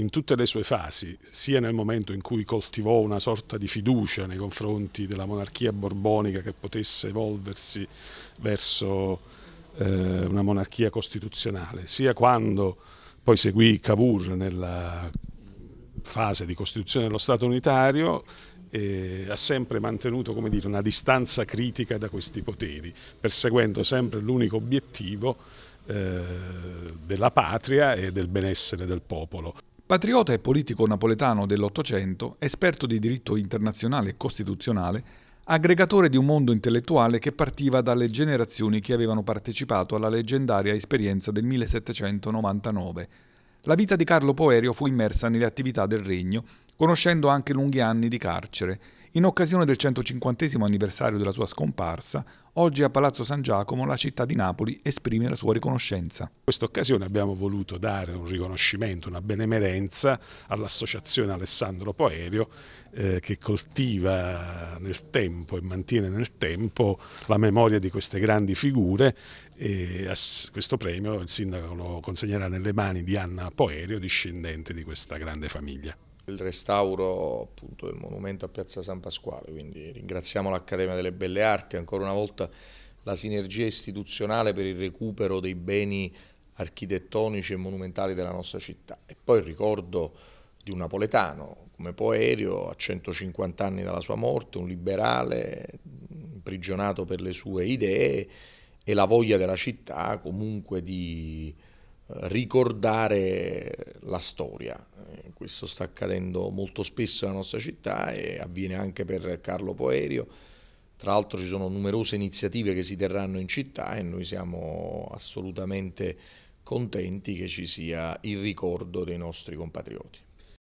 in tutte le sue fasi, sia nel momento in cui coltivò una sorta di fiducia nei confronti della monarchia borbonica che potesse evolversi verso eh, una monarchia costituzionale, sia quando poi seguì Cavour nella fase di costituzione dello Stato unitario, ha sempre mantenuto dire, una distanza critica da questi poteri, perseguendo sempre l'unico obiettivo eh, della patria e del benessere del popolo. Patriota e politico napoletano dell'Ottocento, esperto di diritto internazionale e costituzionale, aggregatore di un mondo intellettuale che partiva dalle generazioni che avevano partecipato alla leggendaria esperienza del 1799. La vita di Carlo Poerio fu immersa nelle attività del regno, conoscendo anche lunghi anni di carcere, in occasione del 150 anniversario della sua scomparsa, oggi a Palazzo San Giacomo la città di Napoli esprime la sua riconoscenza. In questa occasione abbiamo voluto dare un riconoscimento, una benemerenza all'associazione Alessandro Poerio eh, che coltiva nel tempo e mantiene nel tempo la memoria di queste grandi figure e questo premio il sindaco lo consegnerà nelle mani di Anna Poerio, discendente di questa grande famiglia il restauro appunto, del monumento a Piazza San Pasquale, quindi ringraziamo l'Accademia delle Belle Arti, ancora una volta la sinergia istituzionale per il recupero dei beni architettonici e monumentali della nostra città. E poi il ricordo di un napoletano come Poerio, a 150 anni dalla sua morte, un liberale imprigionato per le sue idee e la voglia della città comunque di eh, ricordare la storia questo sta accadendo molto spesso nella nostra città e avviene anche per Carlo Poerio. Tra l'altro ci sono numerose iniziative che si terranno in città e noi siamo assolutamente contenti che ci sia il ricordo dei nostri compatrioti.